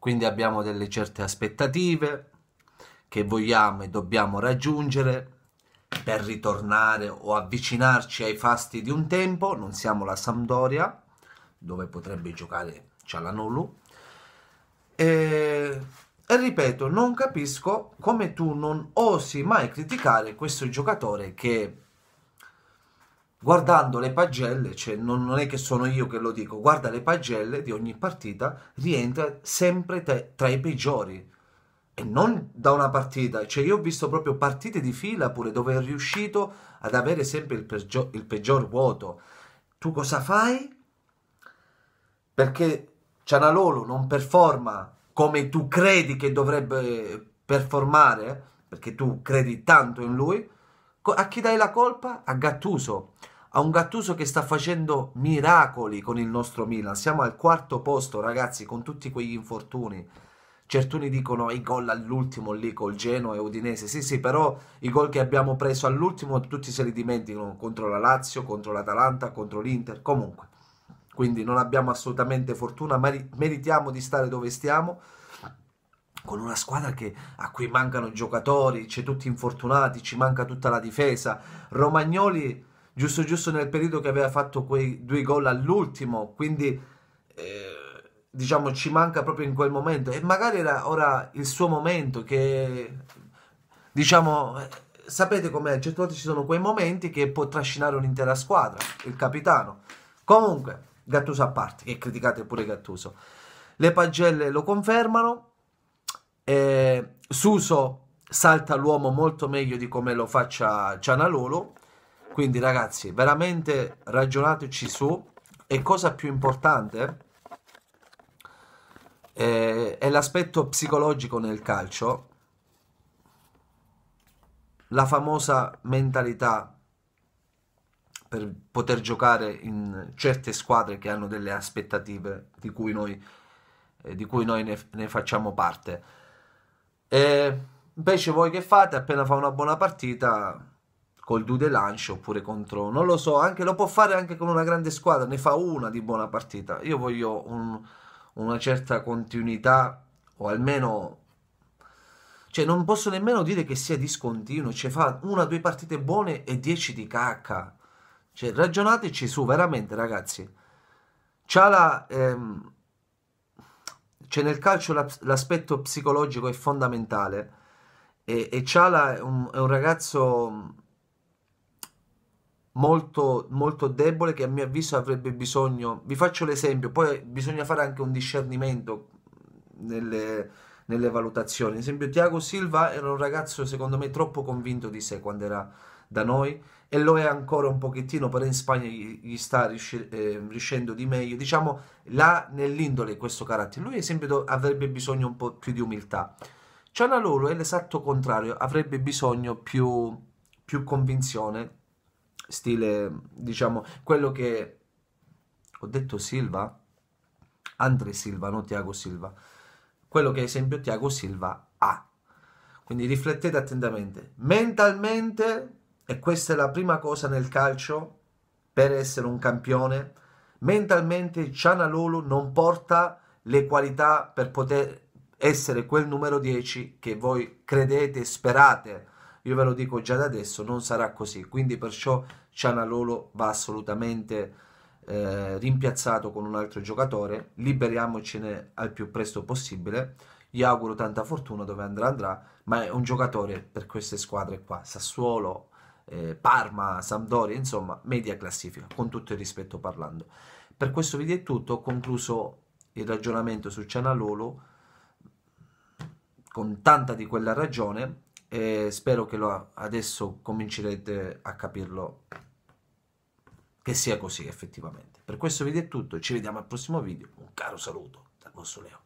quindi abbiamo delle certe aspettative che vogliamo e dobbiamo raggiungere per ritornare o avvicinarci ai fasti di un tempo, non siamo la Sampdoria, dove potrebbe giocare Cialanulu E, e ripeto, non capisco come tu non osi mai criticare questo giocatore che guardando le pagelle, cioè non, non, è che sono io che lo dico, guarda le pagelle di ogni partita, rientra sempre tra, tra i peggiori. E non da una partita, cioè io ho visto proprio partite di fila pure dove è riuscito ad avere sempre il, peggior, il peggior vuoto. Tu cosa fai? Perché Cianalolo non performa come tu credi che dovrebbe performare, perché tu credi tanto in lui, a chi dai la colpa? A Gattuso a un Gattuso che sta facendo miracoli con il nostro Milan. Siamo al quarto posto, ragazzi, con tutti quegli infortuni. Certuni dicono i gol all'ultimo lì col Genoa e Udinese. Sì, sì, però i gol che abbiamo preso all'ultimo tutti se li dimenticano contro la Lazio, contro l'Atalanta, contro l'Inter. Comunque, quindi non abbiamo assolutamente fortuna, ma meritiamo di stare dove stiamo con una squadra che, a cui mancano giocatori, c'è tutti infortunati, ci manca tutta la difesa. Romagnoli giusto giusto nel periodo che aveva fatto quei due gol all'ultimo, quindi eh, diciamo ci manca proprio in quel momento e magari era ora il suo momento che diciamo eh, sapete com'è, a certe volte ci sono quei momenti che può trascinare un'intera squadra, il capitano. Comunque, Gattuso a parte, che criticate pure Gattuso. Le pagelle lo confermano, eh, Suso salta l'uomo molto meglio di come lo faccia Cianalolo, quindi ragazzi, veramente ragionateci su e cosa più importante eh, è l'aspetto psicologico nel calcio, la famosa mentalità per poter giocare in certe squadre che hanno delle aspettative di cui noi, eh, di cui noi ne, ne, facciamo parte. E invece voi che fate? Appena fa una buona partita col due lancio oppure contro, non lo so, anche, lo può fare anche con una grande squadra, ne fa una di buona partita. Io voglio un, una certa continuità o almeno... Cioè non posso nemmeno dire che sia discontinuo, cioè fa una due partite buone e dieci di cacca. Cioè ragionateci su, veramente ragazzi. Ciala... Ehm, cioè nel calcio l'aspetto psicologico è fondamentale e, e Ciala è un, è un ragazzo molto, molto debole che a mio avviso avrebbe bisogno, vi faccio l'esempio, poi bisogna fare anche un discernimento nelle, nelle valutazioni. Ad esempio, Tiago Silva era un ragazzo, secondo me, troppo convinto di sé quando era da noi e lo è ancora un pochettino, però in Spagna gli sta riusci- eh, riuscendo di meglio. Diciamo, là nell'indole questo carattere. Lui, ad esempio, avrebbe bisogno un po' più di umiltà. Cianalolo è l'esatto contrario, avrebbe bisogno più, più convinzione, stile, diciamo, quello che ho detto Silva, Andre Silva, non Tiago Silva, quello che esempio Tiago Silva ha. Quindi riflettete attentamente. Mentalmente, e questa è la prima cosa nel calcio, per essere un campione, mentalmente Cianalolo non porta le qualità per poter essere quel numero 10 che voi credete, sperate io ve lo dico già da adesso, non sarà così. Quindi perciò Cianalolo va assolutamente eh, rimpiazzato con un altro giocatore, liberiamocene al più presto possibile. Gli auguro tanta fortuna dove andrà andrà, ma è un giocatore per queste squadre qua, Sassuolo, eh, Parma, Sampdoria, insomma, media classifica, con tutto il rispetto parlando. Per questo video è tutto, ho concluso il ragionamento su Cianalolo con tanta di quella ragione e spero che lo, adesso comincerete a capirlo che sia così effettivamente. Per questo video è tutto, ci vediamo al prossimo video, un caro saluto dal vostro Leo.